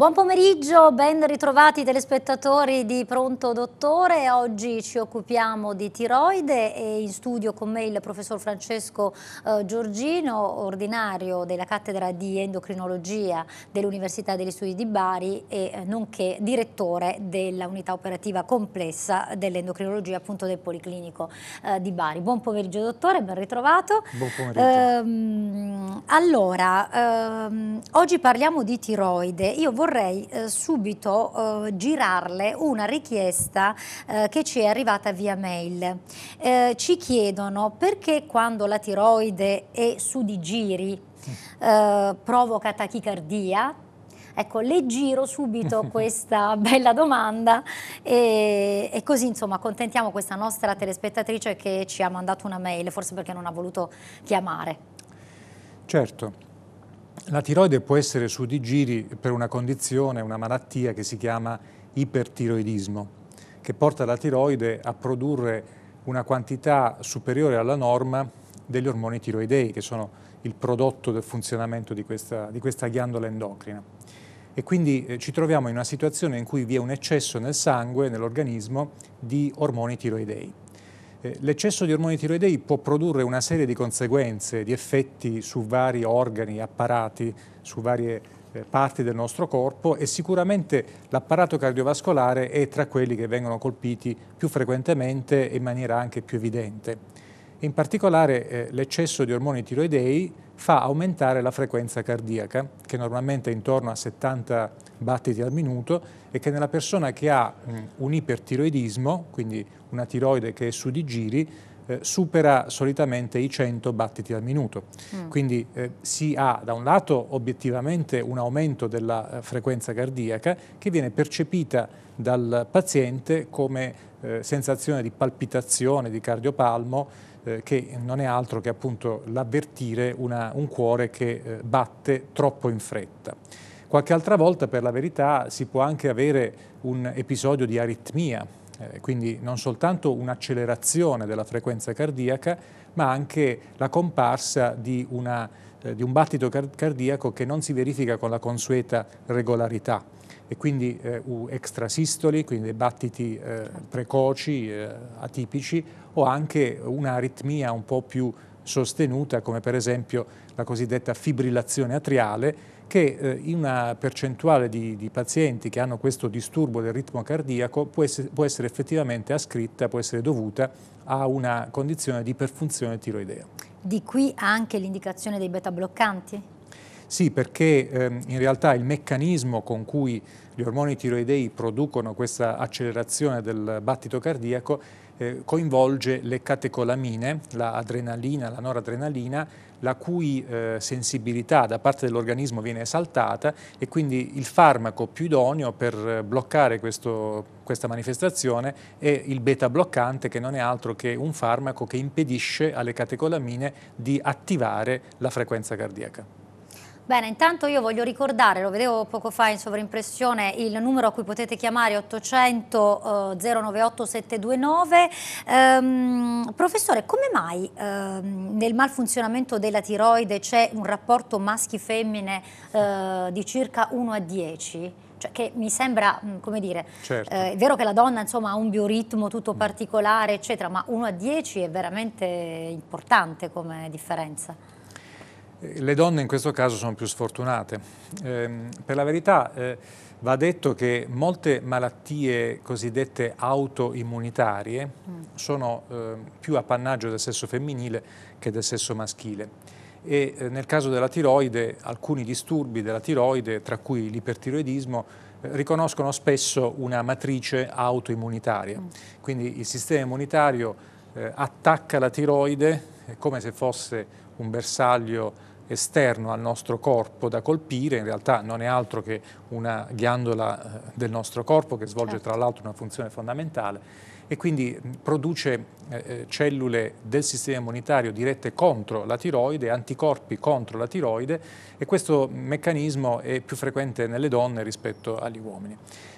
Buon pomeriggio, ben ritrovati telespettatori di Pronto Dottore. Oggi ci occupiamo di tiroide e in studio con me il professor Francesco eh, Giorgino, ordinario della cattedra di endocrinologia dell'Università degli Studi di Bari e eh, nonché direttore della unità operativa complessa dell'endocrinologia appunto del Policlinico eh, di Bari. Buon pomeriggio dottore, ben ritrovato. Buon pomeriggio. Ehm, allora, ehm, oggi parliamo di tiroide. Io vorrei vorrei eh, subito eh, girarle una richiesta eh, che ci è arrivata via mail. Eh, ci chiedono perché quando la tiroide è su di giri mm. eh, provoca tachicardia, Ecco, le giro subito questa bella domanda e, e, così insomma contentiamo questa nostra telespettatrice che ci ha mandato una mail, forse perché non ha voluto chiamare. Certo. La tiroide può essere su di giri per una condizione, una malattia che si chiama ipertiroidismo, che porta la tiroide a produrre una quantità superiore alla norma degli ormoni tiroidei, che sono il prodotto del funzionamento di questa, di questa ghiandola endocrina. E quindi eh, ci troviamo in una situazione in cui vi è un eccesso nel sangue, nell'organismo, di ormoni tiroidei. Eh, l'eccesso di ormoni tiroidei può produrre una serie di conseguenze, di effetti su vari organi, apparati, su varie eh, parti del nostro corpo e sicuramente l'apparato cardiovascolare è tra quelli che vengono colpiti più frequentemente e in maniera anche più evidente. In particolare eh, l'eccesso di ormoni tiroidei fa aumentare la frequenza cardiaca, che normalmente è intorno a 70 battiti al minuto e che nella persona che ha un ipertiroidismo, quindi una tiroide che è su di giri, eh, supera solitamente i 100 battiti al minuto. Mm. Quindi eh, si ha da un lato obiettivamente un aumento della eh, frequenza cardiaca che viene percepita dal paziente come eh, sensazione di palpitazione, di cardiopalmo, eh, che non è altro che appunto l'avvertire un cuore che batte troppo in fretta. Qualche altra volta, per la verità, si può anche avere un episodio di aritmia, eh, quindi non soltanto un'accelerazione della frequenza cardiaca, ma anche la comparsa di, una, eh, di un battito cardiaco che non si verifica con la consueta regolarità e quindi eh, extrasistoli, quindi battiti eh, certo. precoci, eh, atipici, o anche un'aritmia un po' più sostenuta, come per esempio la cosiddetta fibrillazione atriale, che eh, in una percentuale di, di, pazienti che hanno questo disturbo del ritmo cardiaco può essere, può essere effettivamente ascritta, può essere dovuta a una condizione di perfunzione tiroidea. Di qui anche l'indicazione dei beta bloccanti? Sì, perché ehm, in realtà il meccanismo con cui gli ormoni tiroidei producono questa accelerazione del battito cardiaco eh, coinvolge le catecolamine, la la noradrenalina la cui eh, sensibilità da parte dell'organismo viene esaltata e quindi il farmaco più idoneo per eh, bloccare questo, questa manifestazione è il beta bloccante che non è altro che un farmaco che impedisce alle catecolamine di attivare la frequenza cardiaca. Bene, intanto io voglio ricordare, lo vedevo poco fa in sovrimpressione, il numero a cui potete chiamare 800 098 729. Ehm, professore, come mai ehm, nel malfunzionamento della tiroide c'è un rapporto maschi-femmine eh, di circa 1 a 10? Cioè, che mi sembra, mm, come dire, certo. eh, è vero che la donna insomma, ha un bioritmo tutto particolare, eccetera, ma 1 a 10 è veramente importante come differenza. Le donne in questo caso sono più sfortunate. Eh, per la verità eh, va detto che molte malattie cosiddette autoimmunitarie mm. sono eh, più appannaggio del sesso femminile che del sesso maschile e eh, nel caso della tiroide alcuni disturbi della tiroide, tra cui l'ipertiroidismo, eh, riconoscono spesso una matrice autoimmunitaria. Mm. Quindi il sistema immunitario eh, attacca la tiroide come se fosse un bersaglio esterno al nostro corpo da colpire, in realtà non è altro che una ghiandola eh, del nostro corpo che svolge certo. tra l'altro una funzione fondamentale e quindi produce eh, eh, cellule del sistema immunitario dirette contro la tiroide, anticorpi contro la tiroide e questo meccanismo è più frequente nelle donne rispetto agli uomini.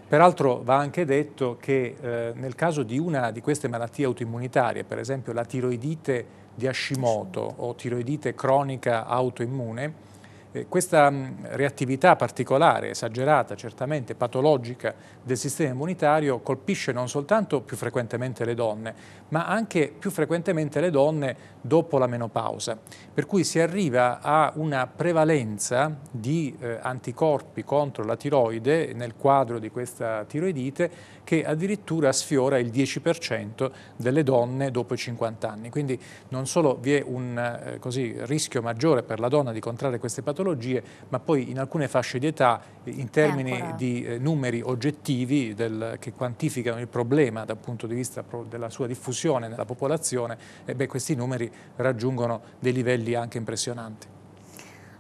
Peraltro va anche detto che eh, nel caso di una di queste malattie autoimmunitarie, per esempio la tiroidite di Hashimoto o tiroidite cronica autoimmune, eh, questa mm, reattività particolare, esagerata, certamente patologica del sistema immunitario colpisce non soltanto più frequentemente le donne, ma anche più frequentemente le donne dopo la menopausa. Per cui si arriva a una prevalenza di eh, anticorpi contro la tiroide nel quadro di questa tiroidite che addirittura sfiora il 10% delle donne dopo i 50 anni. Quindi non solo vi è un eh, così, rischio maggiore per la donna di contrarre queste patologie, ma poi in alcune fasce di età, in termini ancora... di eh, numeri oggettivi del, che quantificano il problema dal punto di vista della sua diffusione nella popolazione, eh beh, questi numeri raggiungono dei livelli anche impressionanti.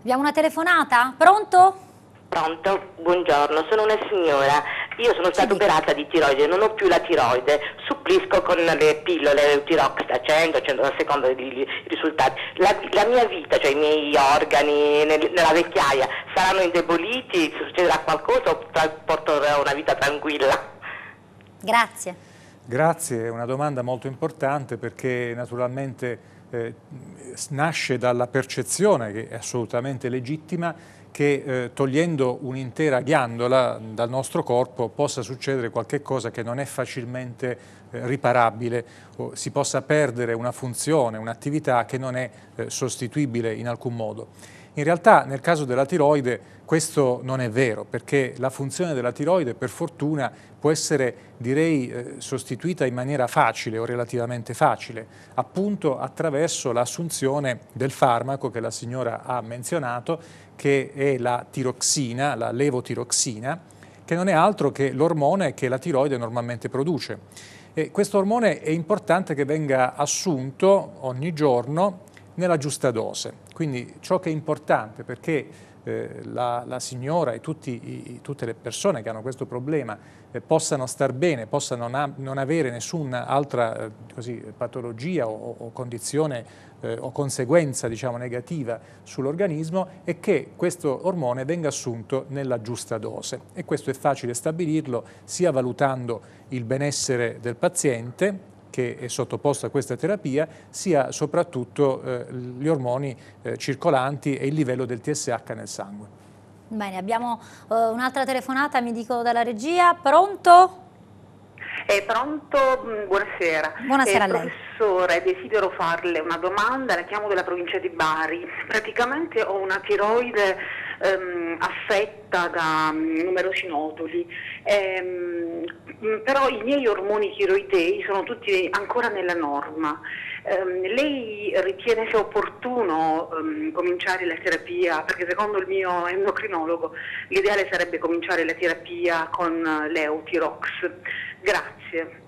Abbiamo una telefonata? Pronto? Pronto, buongiorno, sono una signora io sono stata operata di tiroide, non ho più la tiroide, supplisco con le pillole Eutirox da 100, 100 a seconda dei risultati. La, la, mia vita, cioè i miei organi nel, nella vecchiaia, saranno indeboliti, succederà qualcosa o porterò una vita tranquilla? Grazie. Grazie, è una domanda molto importante perché naturalmente eh, nasce dalla percezione che è assolutamente legittima che eh, togliendo un'intera ghiandola dal nostro corpo possa succedere qualcosa che non è facilmente eh, riparabile, o si possa perdere una funzione, un'attività che non è eh, sostituibile in alcun modo. In realtà nel caso della tiroide questo non è vero perché la funzione della tiroide per fortuna può essere direi eh, sostituita in maniera facile o relativamente facile appunto attraverso l'assunzione del farmaco che la signora ha menzionato che è la tiroxina, la levotiroxina, che non è altro che l'ormone che la tiroide normalmente produce. E questo ormone è importante che venga assunto ogni giorno nella giusta dose. Quindi ciò che è importante perché eh, la, la, signora e tutti, i, tutte le persone che hanno questo problema eh, possano star bene, possano non, ha, non avere nessun'altra eh, patologia o, o condizione eh, o conseguenza diciamo, negativa sull'organismo è che questo ormone venga assunto nella giusta dose e questo è facile stabilirlo sia valutando il benessere del paziente che è sottoposto a questa terapia sia soprattutto eh, gli ormoni eh, circolanti e il livello del TSH nel sangue. Bene, abbiamo eh, un'altra telefonata, mi dico dalla regia. Pronto? È pronto? Mm, buonasera. Buonasera eh, a lei. Professore, desidero farle una domanda, la chiamo della provincia di Bari. Praticamente ho una tiroide ehm, affetta da um, numerosi noduli, ehm, mm, però i miei ormoni tiroidei sono tutti ancora nella norma. Ehm, lei ritiene sia opportuno ehm, cominciare la terapia, perché secondo il mio endocrinologo l'ideale sarebbe cominciare la terapia con eh, l'Eutirox. Grazie.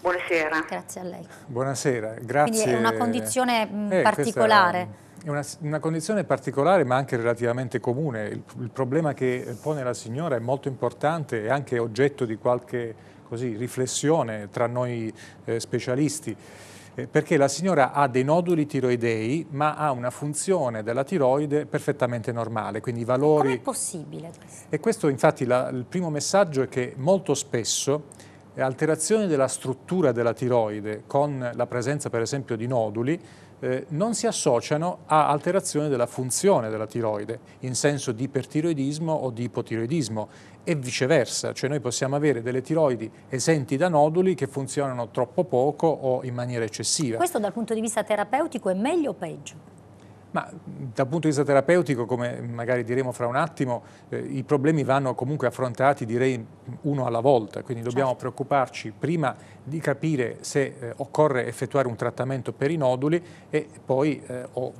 Buonasera. Grazie a lei. Buonasera, grazie. Quindi è una condizione eh, mm, particolare. È una, una, condizione particolare ma anche relativamente comune. Il, il, problema che pone la signora è molto importante e anche oggetto di qualche così, riflessione tra noi eh, specialisti eh, perché la signora ha dei noduli tiroidei ma ha una funzione della tiroide perfettamente normale, quindi i valori... Com'è possibile questo? E questo infatti la, il primo messaggio è che molto spesso alterazioni della struttura della tiroide con la presenza per esempio di noduli eh, non si associano a alterazioni della funzione della tiroide in senso di ipertiroidismo o di ipotiroidismo e viceversa, cioè noi possiamo avere delle tiroidi esenti da noduli che funzionano troppo poco o in maniera eccessiva. Questo dal punto di vista terapeutico è meglio o peggio? Ma mm, dal punto di vista terapeutico, come magari diremo fra un attimo, eh, i problemi vanno comunque affrontati direi mm, uno alla volta, quindi dobbiamo certo. preoccuparci prima di capire se eh, occorre effettuare un trattamento per i noduli e poi eh, o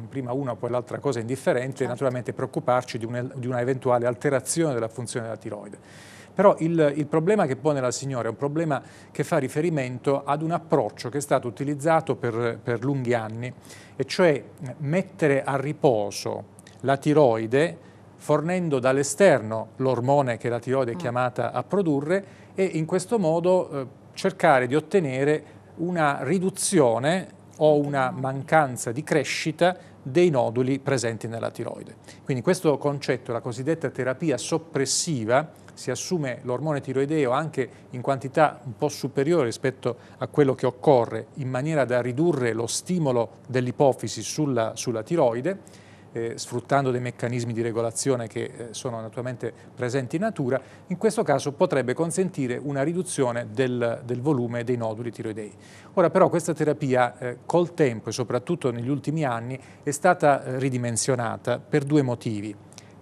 mm, prima una o poi l'altra cosa indifferente, certo. naturalmente preoccuparci di, un, di una eventuale alterazione della funzione della tiroide. Però il, il problema che pone la signora è un problema che fa riferimento ad un approccio che è stato utilizzato per, per lunghi anni, e cioè eh, mettere a riposo la tiroide fornendo dall'esterno l'ormone che la tiroide è mm. chiamata a produrre e in questo modo eh, cercare di ottenere una riduzione o una mancanza di crescita dei noduli presenti nella tiroide. Quindi questo concetto, la cosiddetta terapia soppressiva, si assume l'ormone tiroideo anche in quantità un po' superiore rispetto a quello che occorre in maniera da ridurre lo stimolo dell'ipofisi sulla, sulla, tiroide, eh, sfruttando dei meccanismi di regolazione che eh, sono naturalmente presenti in natura, in questo caso potrebbe consentire una riduzione del, del volume dei noduli tiroidei. Ora però questa terapia eh, col tempo e soprattutto negli ultimi anni è stata eh, ridimensionata per due motivi.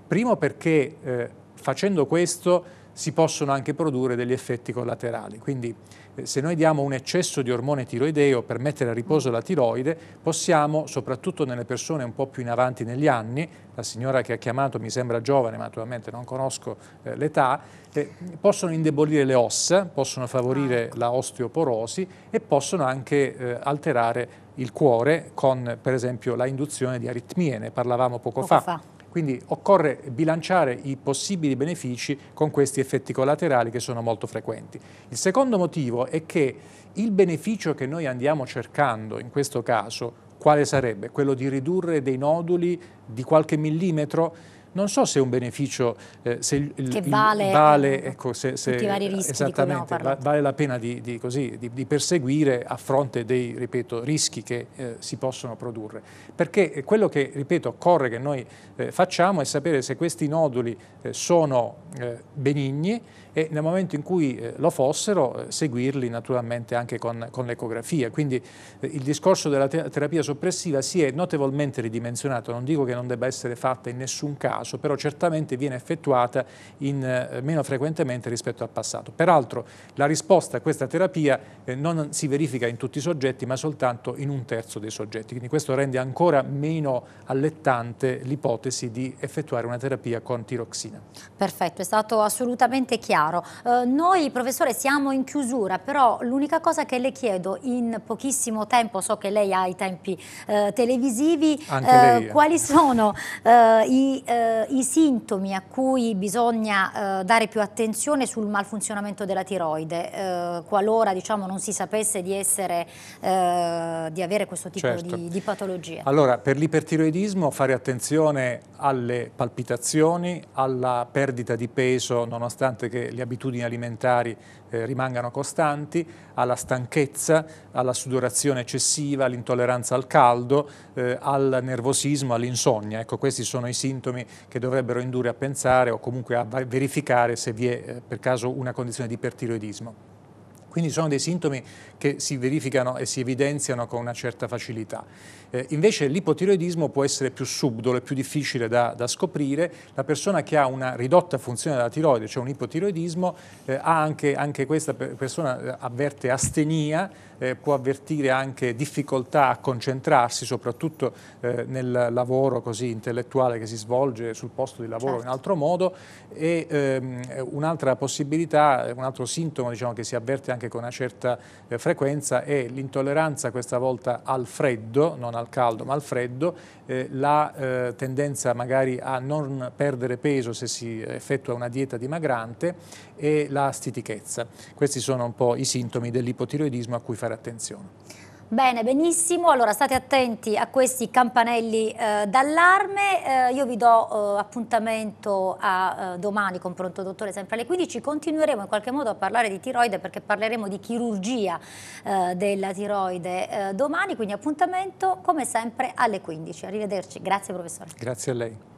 Primo perché eh, facendo questo si possono anche produrre degli effetti collaterali. Quindi eh, se noi diamo un eccesso di ormone tiroideo per mettere a riposo la tiroide, possiamo, soprattutto nelle persone un po' più in avanti negli anni, la signora che ha chiamato mi sembra giovane, ma naturalmente non conosco eh, l'età, eh, possono indebolire le ossa, possono favorire ah, ecco. la osteoporosi e possono anche eh, alterare il cuore con per esempio la induzione di aritmie, ne parlavamo poco, poco fa. fa. Quindi occorre bilanciare i possibili benefici con questi effetti collaterali che sono molto frequenti. Il secondo motivo è che il beneficio che noi andiamo cercando in questo caso, quale sarebbe? Quello di ridurre dei noduli di qualche millimetro non so se è un beneficio eh, se, che vale, vale eh, ecco, se, se, tutti i vari rischi esattamente, va, vale la pena di, di, così, di, di, perseguire a fronte dei ripeto, rischi che eh, si possono produrre. Perché quello che ripeto, occorre che noi eh, facciamo è sapere se questi noduli eh, sono eh, benigni e nel momento in cui lo fossero seguirli naturalmente anche con, con l'ecografia. Quindi il discorso della terapia soppressiva si è notevolmente ridimensionato, non dico che non debba essere fatta in nessun caso, caso, però certamente viene effettuata in, eh, meno frequentemente rispetto al passato. Peraltro la risposta a questa terapia eh, non si verifica in tutti i soggetti, ma soltanto in un terzo dei soggetti, quindi questo rende ancora meno allettante l'ipotesi di effettuare una terapia con tiroxina. Perfetto, è stato assolutamente chiaro. Eh, noi, professore, siamo in chiusura, però l'unica cosa che le chiedo in pochissimo tempo, so che lei ha i tempi eh, televisivi, eh, quali eh. sono i eh, i sintomi a cui bisogna eh, dare più attenzione sul malfunzionamento della tiroide, eh, qualora diciamo, non si sapesse di, essere, eh, di avere questo tipo certo. di, di, patologia? Allora, per l'ipertiroidismo fare attenzione alle palpitazioni, alla perdita di peso, nonostante che le abitudini alimentari eh, rimangano costanti, alla stanchezza, alla sudorazione eccessiva, all'intolleranza al caldo, eh, al nervosismo, all'insonnia. Ecco, questi sono i sintomi che dovrebbero indurre a pensare o comunque a verificare se vi è eh, per caso una condizione di ipertiroidismo. Quindi sono dei sintomi che si verificano e si evidenziano con una certa facilità. Eh, invece l'ipotiroidismo può essere più subdolo e più difficile da, da, scoprire. La persona che ha una ridotta funzione della tiroide, cioè un ipotiroidismo, eh, anche, anche, questa persona eh, avverte astenia, eh, può avvertire anche difficoltà a concentrarsi, soprattutto eh, nel lavoro così intellettuale che si svolge sul posto di lavoro certo. in altro modo. E ehm, un'altra possibilità, un altro sintomo diciamo, che si avverte anche anche con una certa eh, frequenza è l'intolleranza questa volta al freddo, non al caldo ma al freddo, eh, la eh, tendenza magari a non perdere peso se si effettua una dieta dimagrante e la stitichezza. Questi sono un po' i sintomi dell'ipotiroidismo a cui fare attenzione. Bene, benissimo. Allora state attenti a questi campanelli eh, d'allarme. Eh, io vi do eh, appuntamento a eh, domani con Pronto Dottore sempre alle 15. Continueremo in qualche modo a parlare di tiroide perché parleremo di chirurgia eh, della tiroide eh, domani, quindi appuntamento come sempre alle 15. Arrivederci. Grazie professore. Grazie a lei.